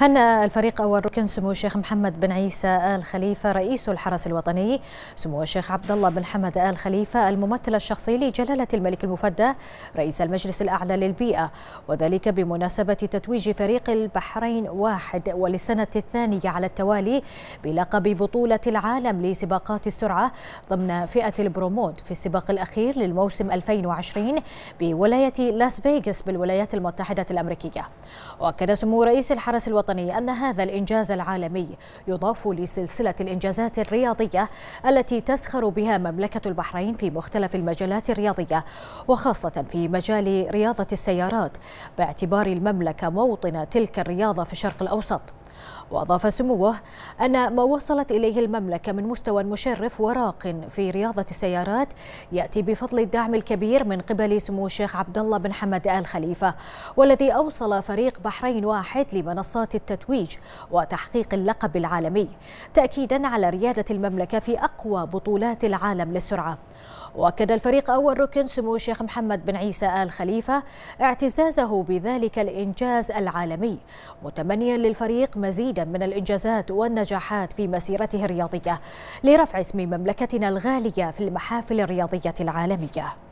هنأ الفريق أول ركن سمو الشيخ محمد بن عيسى آل خليفة رئيس الحرس الوطني سمو الشيخ عبد الله بن حمد آل خليفة الممثل الشخصي لجلالة الملك المفدى رئيس المجلس الأعلى للبيئة وذلك بمناسبة تتويج فريق البحرين واحد وللسنة الثانية على التوالي بلقب بطولة العالم لسباقات السرعة ضمن فئة البرومود في السباق الأخير للموسم 2020 بولاية لاس فيغاس بالولايات المتحدة الأمريكية وأكد سمو رئيس الحرس الوطني الوطني أن هذا الإنجاز العالمي يضاف لسلسلة الإنجازات الرياضية التي تسخر بها مملكة البحرين في مختلف المجالات الرياضية وخاصة في مجال رياضة السيارات باعتبار المملكة موطن تلك الرياضة في الشرق الأوسط وأضاف سموه أن ما وصلت إليه المملكة من مستوى مشرف وراق في رياضة السيارات يأتي بفضل الدعم الكبير من قبل سمو الشيخ عبد الله بن حمد آل خليفة والذي أوصل فريق بحرين واحد لمنصات التتويج وتحقيق اللقب العالمي تأكيدا على ريادة المملكة في أقوى بطولات العالم للسرعة واكد الفريق اول ركن سمو الشيخ محمد بن عيسى ال خليفه اعتزازه بذلك الانجاز العالمي متمنيا للفريق مزيدا من الانجازات والنجاحات في مسيرته الرياضيه لرفع اسم مملكتنا الغاليه في المحافل الرياضيه العالميه